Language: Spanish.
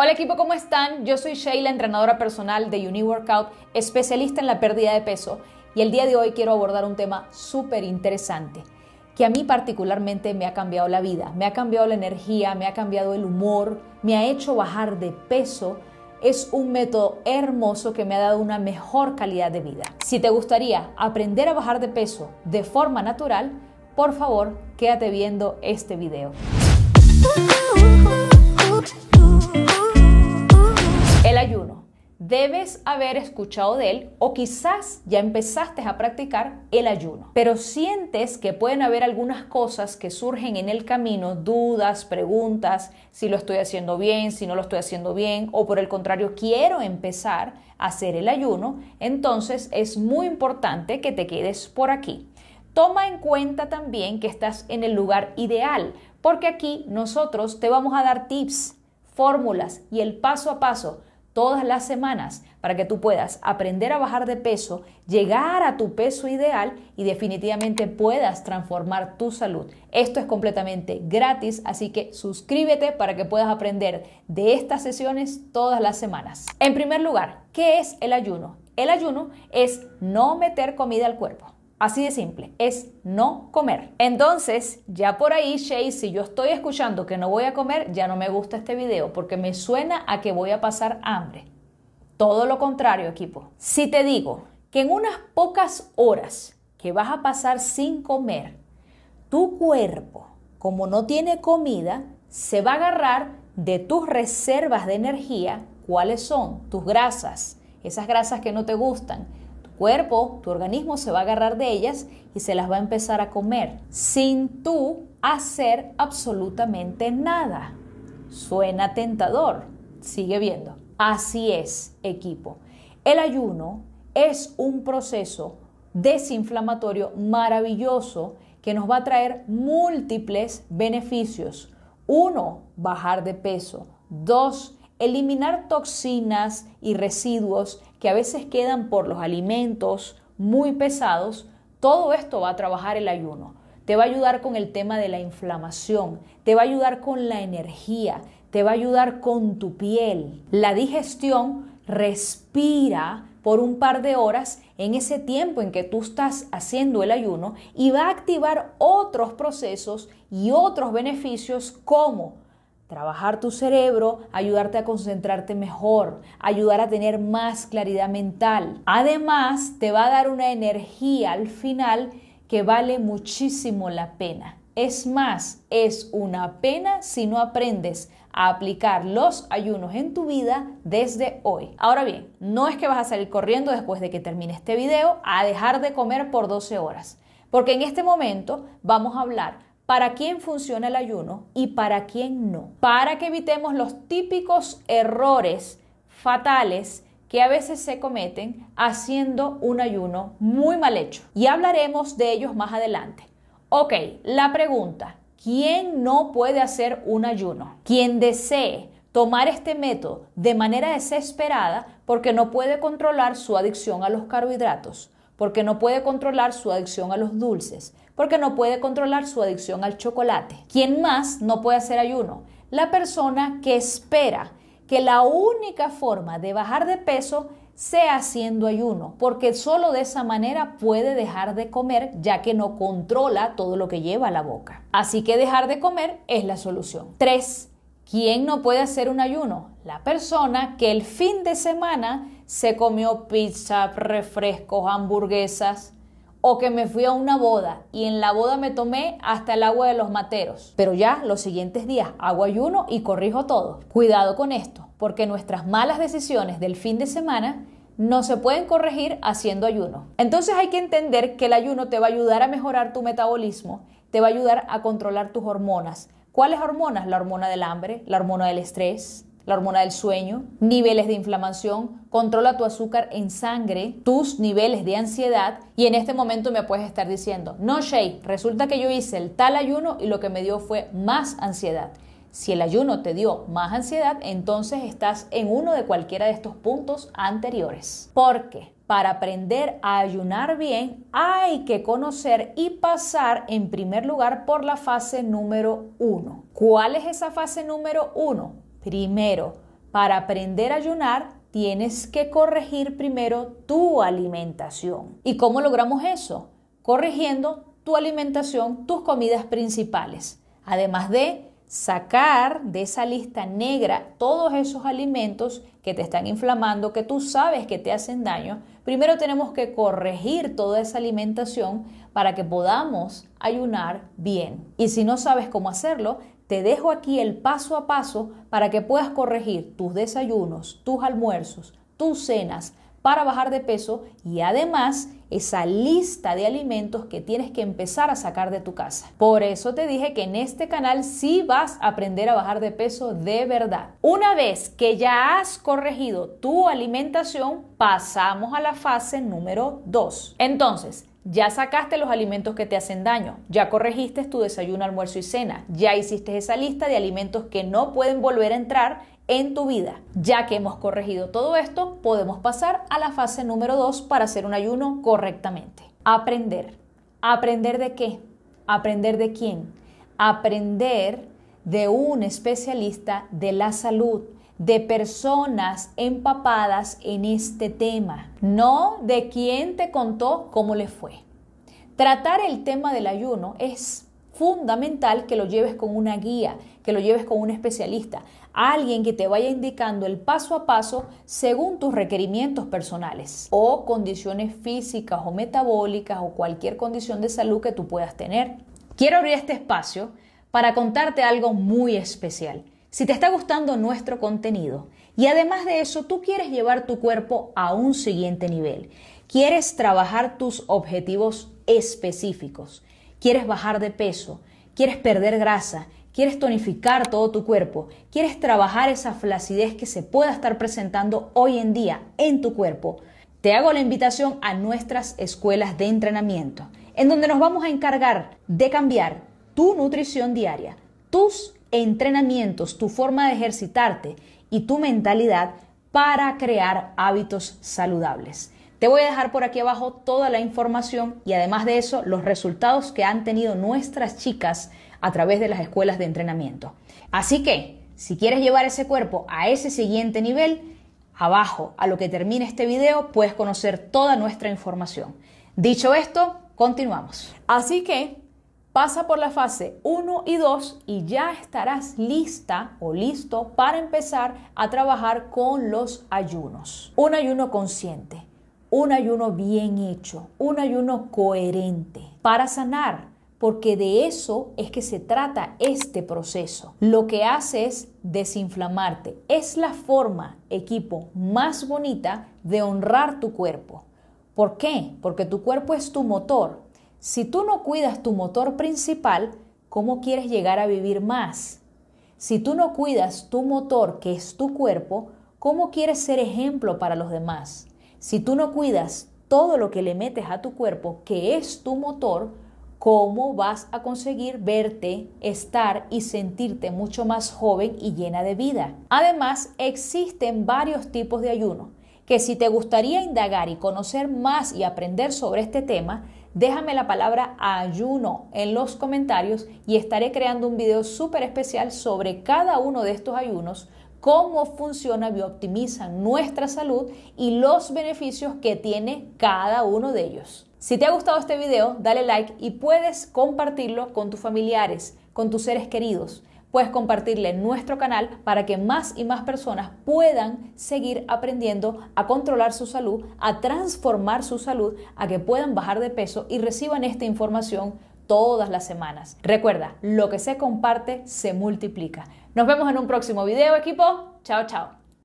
Hola equipo, ¿cómo están? Yo soy Sheila, entrenadora personal de UniWorkout, especialista en la pérdida de peso, y el día de hoy quiero abordar un tema súper interesante que a mí particularmente me ha cambiado la vida, me ha cambiado la energía, me ha cambiado el humor, me ha hecho bajar de peso. Es un método hermoso que me ha dado una mejor calidad de vida. Si te gustaría aprender a bajar de peso de forma natural, por favor, quédate viendo este video. debes haber escuchado de él o quizás ya empezaste a practicar el ayuno, pero sientes que pueden haber algunas cosas que surgen en el camino, dudas, preguntas, si lo estoy haciendo bien, si no lo estoy haciendo bien, o por el contrario, quiero empezar a hacer el ayuno, entonces es muy importante que te quedes por aquí. Toma en cuenta también que estás en el lugar ideal, porque aquí nosotros te vamos a dar tips, fórmulas y el paso a paso todas las semanas para que tú puedas aprender a bajar de peso, llegar a tu peso ideal y definitivamente puedas transformar tu salud. Esto es completamente gratis, así que suscríbete para que puedas aprender de estas sesiones todas las semanas. En primer lugar, ¿qué es el ayuno? El ayuno es no meter comida al cuerpo. Así de simple, es no comer. Entonces, ya por ahí, Shay, si yo estoy escuchando que no voy a comer, ya no me gusta este video porque me suena a que voy a pasar hambre. Todo lo contrario, equipo. Si te digo que en unas pocas horas que vas a pasar sin comer, tu cuerpo, como no tiene comida, se va a agarrar de tus reservas de energía, cuáles son tus grasas, esas grasas que no te gustan, cuerpo, tu organismo se va a agarrar de ellas y se las va a empezar a comer sin tú hacer absolutamente nada. Suena tentador. Sigue viendo. Así es, equipo. El ayuno es un proceso desinflamatorio maravilloso que nos va a traer múltiples beneficios. Uno, bajar de peso. Dos, eliminar toxinas y residuos que a veces quedan por los alimentos muy pesados, todo esto va a trabajar el ayuno. Te va a ayudar con el tema de la inflamación, te va a ayudar con la energía, te va a ayudar con tu piel. La digestión respira por un par de horas en ese tiempo en que tú estás haciendo el ayuno y va a activar otros procesos y otros beneficios como trabajar tu cerebro, ayudarte a concentrarte mejor, ayudar a tener más claridad mental. Además, te va a dar una energía al final que vale muchísimo la pena. Es más, es una pena si no aprendes a aplicar los ayunos en tu vida desde hoy. Ahora bien, no es que vas a salir corriendo después de que termine este video a dejar de comer por 12 horas, porque en este momento vamos a hablar para quién funciona el ayuno y para quién no. Para que evitemos los típicos errores fatales que a veces se cometen haciendo un ayuno muy mal hecho. Y hablaremos de ellos más adelante. Ok, la pregunta, ¿quién no puede hacer un ayuno? Quien desee tomar este método de manera desesperada porque no puede controlar su adicción a los carbohidratos, porque no puede controlar su adicción a los dulces, porque no puede controlar su adicción al chocolate. ¿Quién más no puede hacer ayuno? La persona que espera que la única forma de bajar de peso sea haciendo ayuno, porque solo de esa manera puede dejar de comer, ya que no controla todo lo que lleva a la boca. Así que dejar de comer es la solución. 3. ¿Quién no puede hacer un ayuno? La persona que el fin de semana se comió pizza, refrescos, hamburguesas, o que me fui a una boda y en la boda me tomé hasta el agua de los materos. Pero ya los siguientes días hago ayuno y corrijo todo. Cuidado con esto, porque nuestras malas decisiones del fin de semana no se pueden corregir haciendo ayuno. Entonces hay que entender que el ayuno te va a ayudar a mejorar tu metabolismo, te va a ayudar a controlar tus hormonas. ¿Cuáles hormonas? La hormona del hambre, la hormona del estrés, la hormona del sueño, niveles de inflamación, controla tu azúcar en sangre, tus niveles de ansiedad y en este momento me puedes estar diciendo, no Shay, resulta que yo hice el tal ayuno y lo que me dio fue más ansiedad. Si el ayuno te dio más ansiedad, entonces estás en uno de cualquiera de estos puntos anteriores. Porque para aprender a ayunar bien hay que conocer y pasar en primer lugar por la fase número uno. ¿Cuál es esa fase número uno? Primero, para aprender a ayunar, tienes que corregir primero tu alimentación. ¿Y cómo logramos eso? Corrigiendo tu alimentación, tus comidas principales. Además de sacar de esa lista negra todos esos alimentos que te están inflamando, que tú sabes que te hacen daño, primero tenemos que corregir toda esa alimentación para que podamos ayunar bien. Y si no sabes cómo hacerlo, te dejo aquí el paso a paso para que puedas corregir tus desayunos, tus almuerzos, tus cenas para bajar de peso y además esa lista de alimentos que tienes que empezar a sacar de tu casa. Por eso te dije que en este canal sí vas a aprender a bajar de peso de verdad. Una vez que ya has corregido tu alimentación, pasamos a la fase número 2. Entonces, ya sacaste los alimentos que te hacen daño, ya corregiste tu desayuno, almuerzo y cena, ya hiciste esa lista de alimentos que no pueden volver a entrar en tu vida. Ya que hemos corregido todo esto, podemos pasar a la fase número 2 para hacer un ayuno correctamente. Aprender. ¿Aprender de qué? ¿Aprender de quién? Aprender de un especialista de la salud de personas empapadas en este tema, no de quién te contó cómo le fue. Tratar el tema del ayuno es fundamental que lo lleves con una guía, que lo lleves con un especialista, alguien que te vaya indicando el paso a paso según tus requerimientos personales o condiciones físicas o metabólicas o cualquier condición de salud que tú puedas tener. Quiero abrir este espacio para contarte algo muy especial. Si te está gustando nuestro contenido y además de eso tú quieres llevar tu cuerpo a un siguiente nivel, quieres trabajar tus objetivos específicos, quieres bajar de peso, quieres perder grasa, quieres tonificar todo tu cuerpo, quieres trabajar esa flacidez que se pueda estar presentando hoy en día en tu cuerpo, te hago la invitación a nuestras escuelas de entrenamiento, en donde nos vamos a encargar de cambiar tu nutrición diaria, tus entrenamientos, tu forma de ejercitarte y tu mentalidad para crear hábitos saludables. Te voy a dejar por aquí abajo toda la información y además de eso los resultados que han tenido nuestras chicas a través de las escuelas de entrenamiento. Así que, si quieres llevar ese cuerpo a ese siguiente nivel, abajo, a lo que termine este video, puedes conocer toda nuestra información. Dicho esto, continuamos. Así que Pasa por la fase 1 y 2 y ya estarás lista o listo para empezar a trabajar con los ayunos. Un ayuno consciente, un ayuno bien hecho, un ayuno coherente para sanar porque de eso es que se trata este proceso. Lo que hace es desinflamarte. Es la forma, equipo, más bonita de honrar tu cuerpo. ¿Por qué? Porque tu cuerpo es tu motor, si tú no cuidas tu motor principal, ¿cómo quieres llegar a vivir más? Si tú no cuidas tu motor, que es tu cuerpo, ¿cómo quieres ser ejemplo para los demás? Si tú no cuidas todo lo que le metes a tu cuerpo, que es tu motor, ¿cómo vas a conseguir verte, estar y sentirte mucho más joven y llena de vida? Además, existen varios tipos de ayuno, que si te gustaría indagar y conocer más y aprender sobre este tema, Déjame la palabra ayuno en los comentarios y estaré creando un video súper especial sobre cada uno de estos ayunos, cómo funciona, y optimiza nuestra salud y los beneficios que tiene cada uno de ellos. Si te ha gustado este video, dale like y puedes compartirlo con tus familiares, con tus seres queridos puedes compartirle nuestro canal para que más y más personas puedan seguir aprendiendo a controlar su salud, a transformar su salud, a que puedan bajar de peso y reciban esta información todas las semanas. Recuerda, lo que se comparte se multiplica. Nos vemos en un próximo video, equipo. Chao, chao.